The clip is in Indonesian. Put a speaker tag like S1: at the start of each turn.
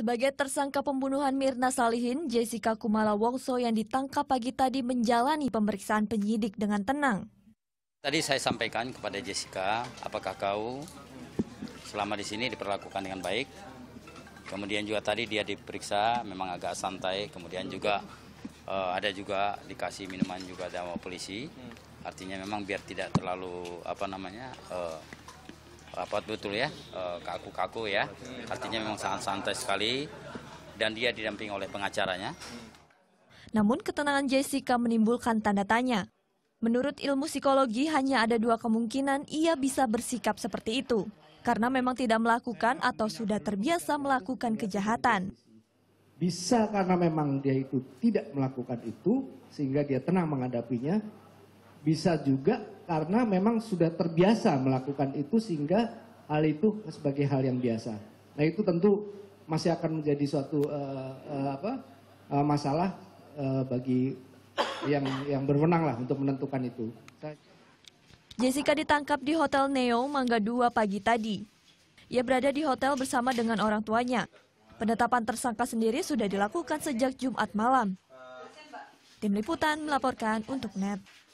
S1: Sebagai tersangka pembunuhan Mirna Salihin, Jessica Kumala Wongso yang ditangkap pagi tadi menjalani pemeriksaan penyidik dengan tenang.
S2: Tadi saya sampaikan kepada Jessica, apakah kau selama di sini diperlakukan dengan baik? Kemudian juga tadi dia diperiksa memang agak santai, kemudian juga uh, ada juga dikasih minuman juga sama polisi. Artinya memang biar tidak terlalu apa namanya uh, rapat betul ya, eh, kaku-kaku ya. Artinya memang sangat santai sekali dan dia didampingi oleh pengacaranya.
S1: Namun ketenangan Jessica menimbulkan tanda tanya. Menurut ilmu psikologi hanya ada dua kemungkinan ia bisa bersikap seperti itu. Karena memang tidak melakukan atau sudah terbiasa melakukan kejahatan.
S3: Bisa karena memang dia itu tidak melakukan itu sehingga dia tenang menghadapinya bisa juga karena memang sudah terbiasa melakukan itu sehingga hal itu sebagai hal yang biasa. Nah itu tentu masih akan menjadi suatu uh, uh, apa, uh, masalah uh, bagi yang yang berwenang lah untuk menentukan itu.
S1: Jessica ditangkap di Hotel Neo Mangga 2 pagi tadi. Ia berada di hotel bersama dengan orang tuanya. Penetapan tersangka sendiri sudah dilakukan sejak Jumat malam. Tim Liputan melaporkan untuk NET.